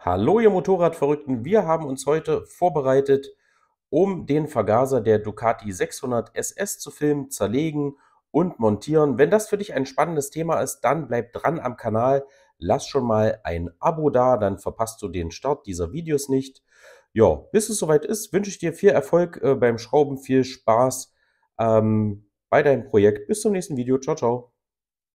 Hallo, ihr Motorradverrückten. Wir haben uns heute vorbereitet, um den Vergaser der Ducati 600 SS zu filmen, zerlegen und montieren. Wenn das für dich ein spannendes Thema ist, dann bleib dran am Kanal. Lass schon mal ein Abo da, dann verpasst du den Start dieser Videos nicht. Ja, bis es soweit ist, wünsche ich dir viel Erfolg äh, beim Schrauben, viel Spaß ähm, bei deinem Projekt. Bis zum nächsten Video. Ciao, ciao.